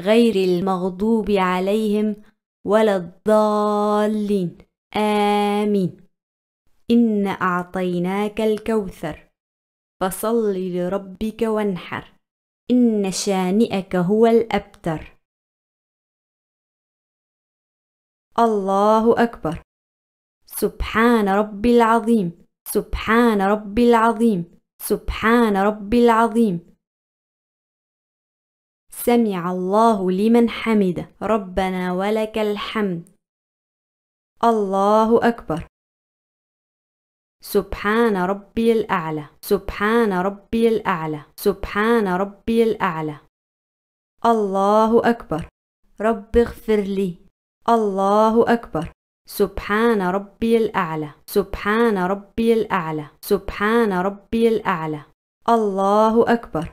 غير المغضوب عليهم ولا الضالين آمين إن أعطيناك الكوثر فصل لربك وانحر إن شانئك هو الأبتر الله أكبر سبحان ربي العظيم سبحان ربي العظيم سبحان ربي العظيم سمع الله لمن حمده ربنا ولك الحمد الله أكبر سبحان ربي الأعلى سبحان ربي الأعلى سبحان ربي الأعلى الله أكبر رب اغفر لي الله أكبر سبحان ربي الأعلى سبحان ربي الأعلى سبحان ربي الأعلى الله أكبر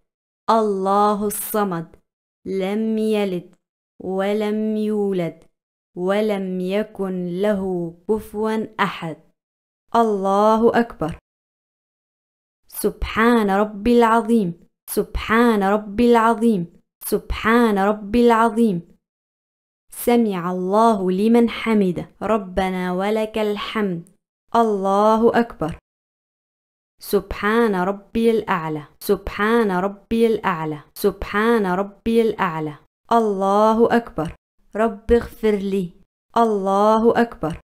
الله الصمد لم يلد ولم يولد ولم يكن له كفوا احد الله اكبر سبحان ربي العظيم سبحان ربي العظيم سبحان ربي العظيم سمع الله لمن حمده ربنا ولك الحمد الله اكبر سبحان ربي الأعلى سبحان ربي الأعلى سبحان ربي الأعلى الله أكبر رب اغفر لي الله أكبر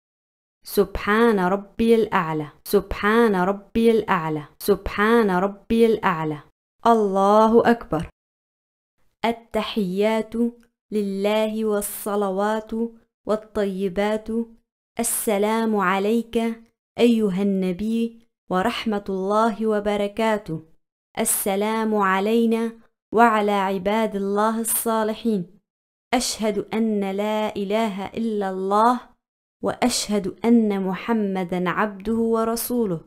سبحان ربي الأعلى سبحان ربي الأعلى سبحان ربي الأعلى الله أكبر التحيات لله والصلوات والطيبات السلام عليك أيها النبي ورحمه الله وبركاته السلام علينا وعلى عباد الله الصالحين اشهد ان لا اله الا الله واشهد ان محمدا عبده ورسوله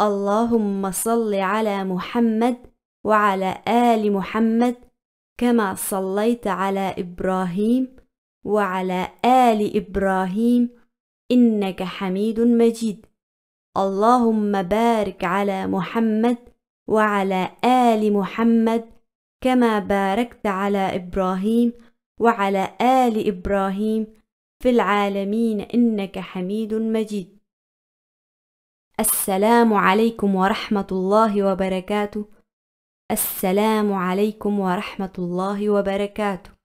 اللهم صل على محمد وعلى ال محمد كما صليت على ابراهيم وعلى ال ابراهيم انك حميد مجيد اللهم بارك على محمد وعلى ال محمد كما باركت على ابراهيم وعلى ال ابراهيم في العالمين انك حميد مجيد السلام عليكم ورحمه الله وبركاته السلام عليكم ورحمه الله وبركاته